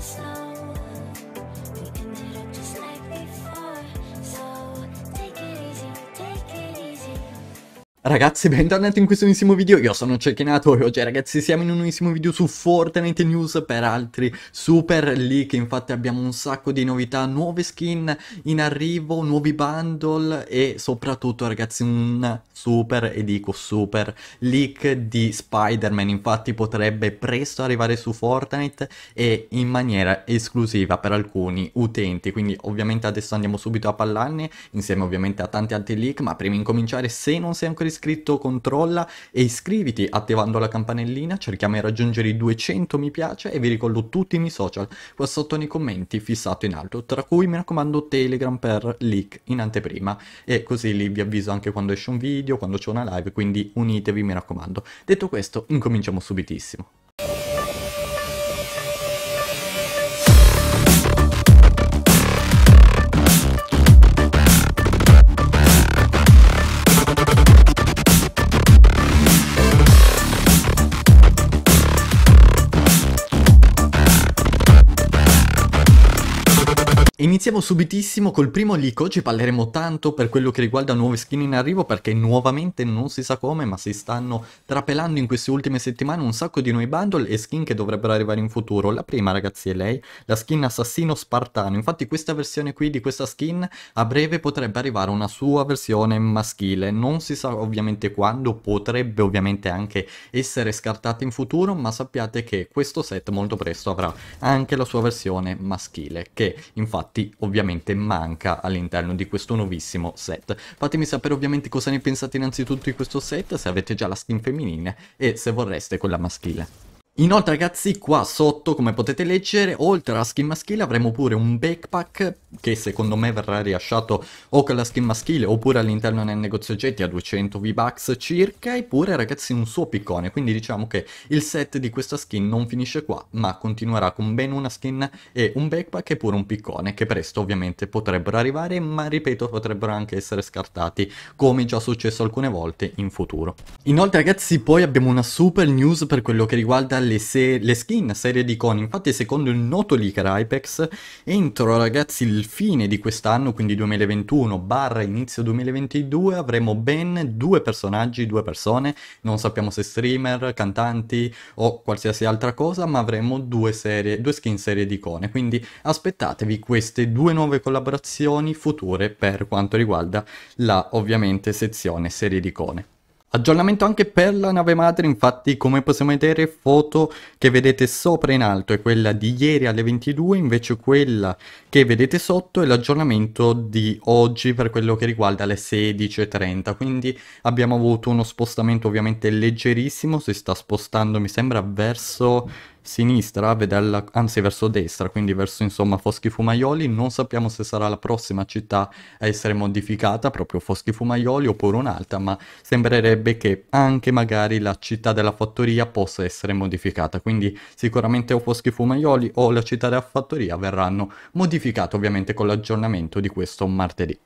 slow. Ragazzi, bentornati in questo nuovissimo video, io sono Cecchinato e oggi ragazzi siamo in un unissimo video su Fortnite News per altri Super leak, infatti abbiamo un sacco di novità, nuove skin in arrivo, nuovi bundle e soprattutto ragazzi un super, e dico super, leak di Spider-Man Infatti potrebbe presto arrivare su Fortnite e in maniera esclusiva per alcuni utenti Quindi ovviamente adesso andiamo subito a parlarne insieme ovviamente a tanti altri leak Ma prima di incominciare, se non sei ancora iscritto iscritto controlla e iscriviti attivando la campanellina, cerchiamo di raggiungere i 200 mi piace e vi ricordo tutti i miei social qua sotto nei commenti fissato in alto, tra cui mi raccomando Telegram per leak in anteprima e così lì vi avviso anche quando esce un video, quando c'è una live, quindi unitevi mi raccomando. Detto questo, incominciamo subitissimo. Iniziamo subitissimo col primo Lico, oggi parleremo tanto per quello che riguarda nuove skin in arrivo perché nuovamente non si sa come ma si stanno trapelando in queste ultime settimane un sacco di nuovi bundle e skin che dovrebbero arrivare in futuro. La prima ragazzi è lei, la skin assassino spartano, infatti questa versione qui di questa skin a breve potrebbe arrivare una sua versione maschile, non si sa ovviamente quando, potrebbe ovviamente anche essere scartata in futuro ma sappiate che questo set molto presto avrà anche la sua versione maschile che infatti infatti ovviamente manca all'interno di questo nuovissimo set. Fatemi sapere ovviamente cosa ne pensate innanzitutto di questo set, se avete già la skin femminile e se vorreste quella maschile. Inoltre ragazzi qua sotto come potete leggere oltre alla skin maschile avremo pure un backpack che secondo me verrà rilasciato o con la skin maschile oppure all'interno del negozio oggetti a 200 V-Bucks circa e pure ragazzi un suo piccone quindi diciamo che il set di questa skin non finisce qua ma continuerà con ben una skin e un backpack e pure un piccone che presto ovviamente potrebbero arrivare ma ripeto potrebbero anche essere scartati come già successo alcune volte in futuro. Inoltre ragazzi poi abbiamo una super news per quello che riguarda alle se- le skin serie di Icon. Infatti, secondo il noto leaker Apex, entro ragazzi il fine di quest'anno, quindi 2021 barra inizio 2022, avremo ben due personaggi, due persone. Non sappiamo se streamer, cantanti o qualsiasi altra cosa, ma avremo due, serie, due skin serie di icone. Quindi aspettatevi queste due nuove collaborazioni future per quanto riguarda la ovviamente sezione serie di icone. Aggiornamento anche per la nave madre, infatti come possiamo vedere foto che vedete sopra in alto è quella di ieri alle 22, invece quella che vedete sotto è l'aggiornamento di oggi per quello che riguarda le 16.30, quindi abbiamo avuto uno spostamento ovviamente leggerissimo, si sta spostando mi sembra verso sinistra, alla, anzi verso destra, quindi verso insomma Foschi Fumaioli, non sappiamo se sarà la prossima città a essere modificata, proprio Foschi Fumaioli oppure un'altra, ma sembrerebbe che anche magari la città della fattoria possa essere modificata, quindi sicuramente o Foschi Fumaioli o la città della fattoria verranno modificate ovviamente con l'aggiornamento di questo martedì.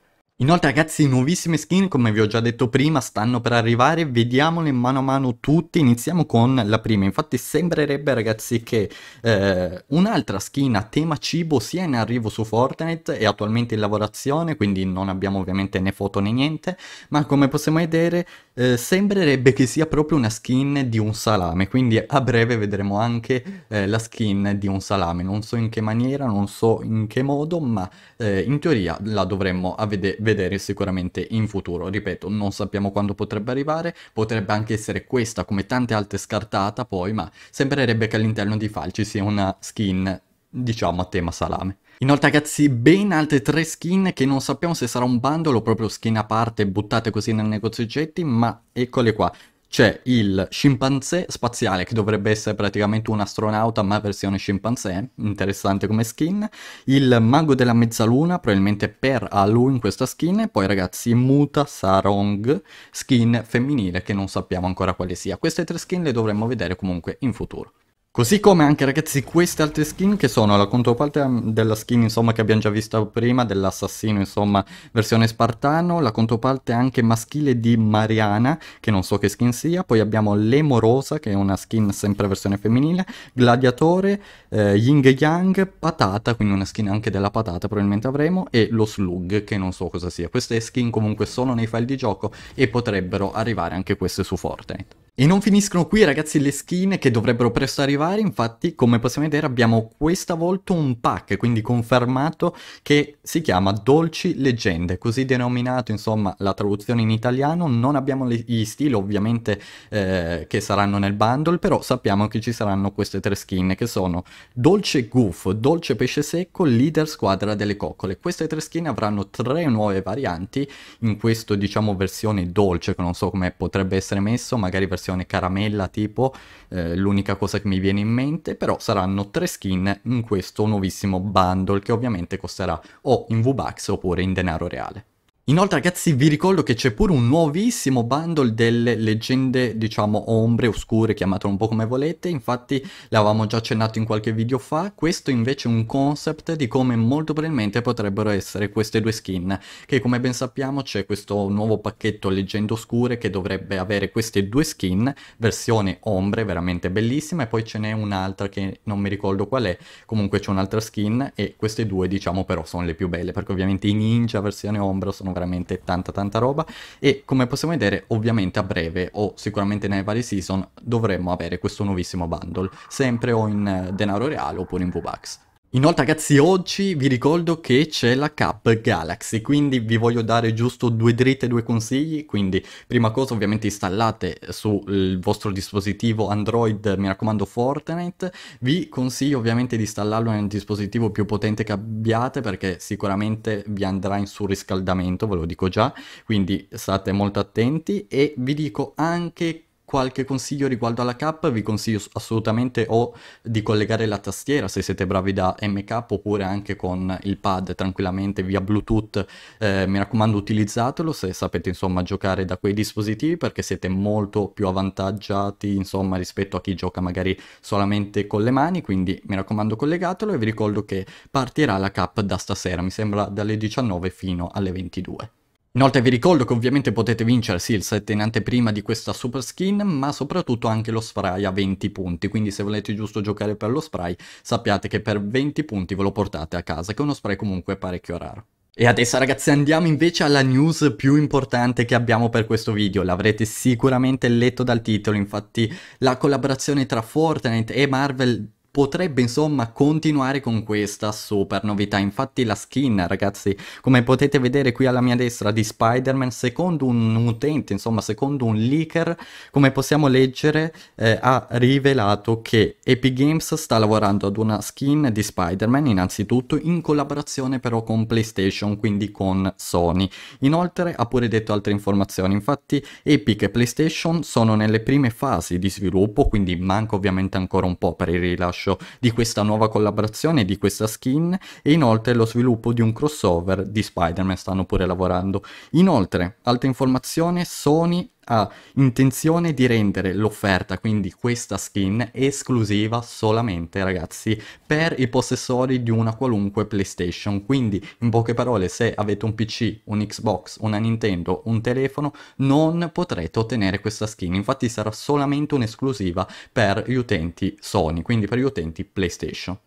Inoltre ragazzi nuovissime skin come vi ho già detto prima stanno per arrivare, vediamole mano a mano tutte, iniziamo con la prima, infatti sembrerebbe ragazzi che eh, un'altra skin a tema cibo sia in arrivo su Fortnite, è attualmente in lavorazione quindi non abbiamo ovviamente né foto né niente, ma come possiamo vedere eh, sembrerebbe che sia proprio una skin di un salame, quindi a breve vedremo anche eh, la skin di un salame, non so in che maniera, non so in che modo, ma eh, in teoria la dovremmo vedere sicuramente in futuro, ripeto, non sappiamo quando potrebbe arrivare, potrebbe anche essere questa come tante altre scartata poi, ma sembrerebbe che all'interno di Falci sia una skin diciamo a tema salame. Inoltre ragazzi ben altre tre skin che non sappiamo se sarà un bundle o proprio skin a parte buttate così nel negozio oggetti ma eccole qua. C'è il scimpanzé spaziale che dovrebbe essere praticamente un astronauta ma versione scimpanzé, interessante come skin. Il mago della mezzaluna probabilmente per Halloween questa skin. E poi ragazzi Muta Sarong skin femminile che non sappiamo ancora quale sia. Queste tre skin le dovremmo vedere comunque in futuro. Così come anche ragazzi queste altre skin che sono la controparte mm, della skin insomma che abbiamo già visto prima dell'assassino insomma versione spartano, la controparte anche maschile di Mariana che non so che skin sia, poi abbiamo l'emorosa che è una skin sempre versione femminile, gladiatore, eh, ying yang, patata quindi una skin anche della patata probabilmente avremo e lo slug che non so cosa sia, queste skin comunque sono nei file di gioco e potrebbero arrivare anche queste su Fortnite. E non finiscono qui ragazzi le skin che dovrebbero presto arrivare, infatti come possiamo vedere abbiamo questa volta un pack, quindi confermato, che si chiama Dolci Leggende, così denominato insomma la traduzione in italiano, non abbiamo gli stili ovviamente eh, che saranno nel bundle, però sappiamo che ci saranno queste tre skin che sono Dolce Goof, Dolce Pesce Secco, Leader Squadra delle Coccole. Queste tre skin avranno tre nuove varianti in questo diciamo versione dolce, che non so come potrebbe essere messo, magari versione versione caramella tipo, eh, l'unica cosa che mi viene in mente, però saranno tre skin in questo nuovissimo bundle che ovviamente costerà o in V-Bucks oppure in denaro reale. Inoltre ragazzi vi ricordo che c'è pure un nuovissimo bundle delle leggende diciamo ombre, oscure, chiamatelo un po' come volete, infatti l'avevamo già accennato in qualche video fa, questo invece è un concept di come molto probabilmente potrebbero essere queste due skin, che come ben sappiamo c'è questo nuovo pacchetto leggende oscure che dovrebbe avere queste due skin, versione ombre veramente bellissima e poi ce n'è un'altra che non mi ricordo qual è, comunque c'è un'altra skin e queste due diciamo però sono le più belle perché ovviamente i ninja versione ombre sono veramente veramente tanta tanta roba e come possiamo vedere ovviamente a breve o sicuramente nelle varie season dovremmo avere questo nuovissimo bundle sempre o in eh, denaro reale oppure in V-Bucks. Inoltre ragazzi oggi vi ricordo che c'è la Cup Galaxy quindi vi voglio dare giusto due dritte due consigli quindi prima cosa ovviamente installate sul vostro dispositivo Android mi raccomando Fortnite vi consiglio ovviamente di installarlo nel dispositivo più potente che abbiate perché sicuramente vi andrà in surriscaldamento ve lo dico già quindi state molto attenti e vi dico anche qualche consiglio riguardo alla cap vi consiglio assolutamente o di collegare la tastiera se siete bravi da MK oppure anche con il pad tranquillamente via Bluetooth eh, mi raccomando utilizzatelo se sapete insomma giocare da quei dispositivi perché siete molto più avvantaggiati insomma rispetto a chi gioca magari solamente con le mani quindi mi raccomando collegatelo e vi ricordo che partirà la cap da stasera mi sembra dalle 19 fino alle 22. Inoltre vi ricordo che ovviamente potete vincere sì il set in anteprima di questa super skin, ma soprattutto anche lo spray a 20 punti, quindi se volete giusto giocare per lo spray sappiate che per 20 punti ve lo portate a casa, che è uno spray comunque parecchio raro. E adesso ragazzi andiamo invece alla news più importante che abbiamo per questo video, l'avrete sicuramente letto dal titolo, infatti la collaborazione tra Fortnite e Marvel potrebbe insomma continuare con questa super novità infatti la skin ragazzi come potete vedere qui alla mia destra di Spider-Man secondo un utente insomma secondo un leaker come possiamo leggere eh, ha rivelato che Epic Games sta lavorando ad una skin di Spider-Man innanzitutto in collaborazione però con PlayStation quindi con Sony inoltre ha pure detto altre informazioni infatti Epic e PlayStation sono nelle prime fasi di sviluppo quindi manca ovviamente ancora un po' per il rilascio rilascio di questa nuova collaborazione, di questa skin e inoltre lo sviluppo di un crossover di Spider-Man stanno pure lavorando. Inoltre, altra informazione, Sony ha intenzione di rendere l'offerta, quindi questa skin, esclusiva solamente ragazzi per i possessori di una qualunque PlayStation. Quindi in poche parole se avete un PC, un Xbox, una Nintendo, un telefono non potrete ottenere questa skin. Infatti sarà solamente un'esclusiva per gli utenti Sony, quindi per gli utenti PlayStation.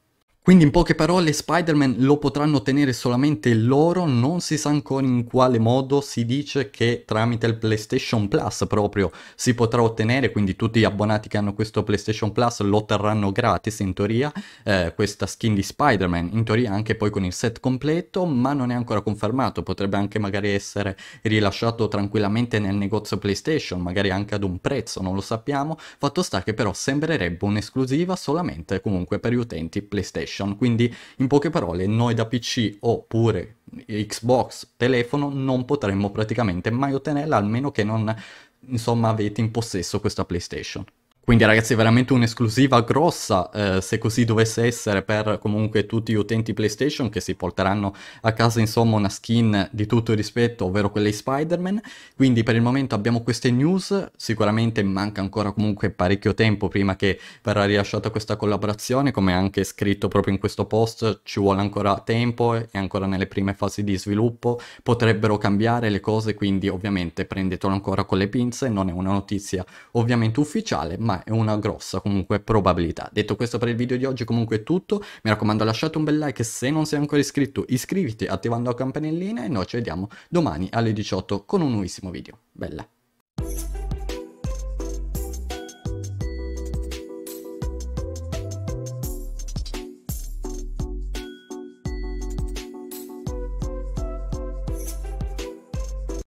Quindi in poche parole Spider-Man lo potranno ottenere solamente loro, non si sa ancora in quale modo, si dice che tramite il PlayStation Plus proprio si potrà ottenere, quindi tutti gli abbonati che hanno questo PlayStation Plus lo otterranno gratis in teoria, eh, questa skin di Spider-Man, in teoria anche poi con il set completo, ma non è ancora confermato, potrebbe anche magari essere rilasciato tranquillamente nel negozio PlayStation, magari anche ad un prezzo, non lo sappiamo, fatto sta che però sembrerebbe un'esclusiva solamente comunque per gli utenti PlayStation. PlayStation, quindi in poche parole noi da PC oppure Xbox, telefono non potremmo praticamente mai ottenerla almeno che non insomma avete in possesso questa PlayStation. Quindi ragazzi è veramente un'esclusiva grossa eh, se così dovesse essere per comunque tutti gli utenti PlayStation che si porteranno a casa insomma una skin di tutto rispetto, ovvero quella di Spider-Man. Quindi per il momento abbiamo queste news, sicuramente manca ancora comunque parecchio tempo prima che verrà rilasciata questa collaborazione, come anche scritto proprio in questo post, ci vuole ancora tempo, eh, è ancora nelle prime fasi di sviluppo, potrebbero cambiare le cose, quindi ovviamente prendetelo ancora con le pinze, non è una notizia ovviamente ufficiale, ma ma è una grossa comunque probabilità. Detto questo per il video di oggi comunque è tutto, mi raccomando lasciate un bel like se non sei ancora iscritto, iscriviti attivando la campanellina e noi ci vediamo domani alle 18 con un nuovissimo video. Bella!